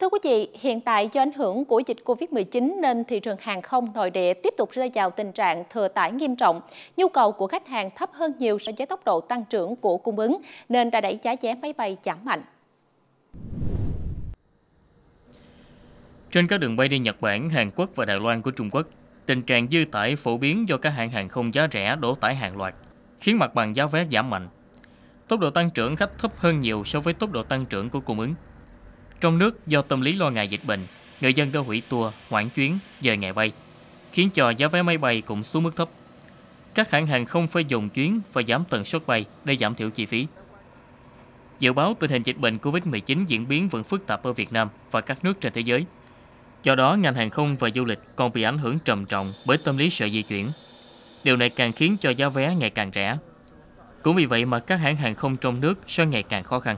Thưa quý vị, hiện tại do ảnh hưởng của dịch Covid-19 nên thị trường hàng không nội địa tiếp tục rơi vào tình trạng thừa tải nghiêm trọng. Nhu cầu của khách hàng thấp hơn nhiều so với tốc độ tăng trưởng của cung ứng nên đã đẩy giá vé máy bay giảm mạnh. Trên các đường bay đi Nhật Bản, Hàn Quốc và Đài Loan của Trung Quốc, tình trạng dư tải phổ biến do các hãng hàng không giá rẻ đổ tải hàng loạt, khiến mặt bằng giá vé giảm mạnh. Tốc độ tăng trưởng khách thấp hơn nhiều so với tốc độ tăng trưởng của cung ứng. Trong nước, do tâm lý lo ngại dịch bệnh, người dân đã hủy tour, hoãn chuyến, dời ngày bay, khiến cho giá vé máy bay cũng xuống mức thấp. Các hãng hàng không phải dùng chuyến và giảm tần suất bay để giảm thiểu chi phí. Dự báo tình hình dịch bệnh COVID-19 diễn biến vẫn phức tạp ở Việt Nam và các nước trên thế giới. Do đó, ngành hàng không và du lịch còn bị ảnh hưởng trầm trọng bởi tâm lý sợ di chuyển. Điều này càng khiến cho giá vé ngày càng rẻ. Cũng vì vậy mà các hãng hàng không trong nước sẽ ngày càng khó khăn.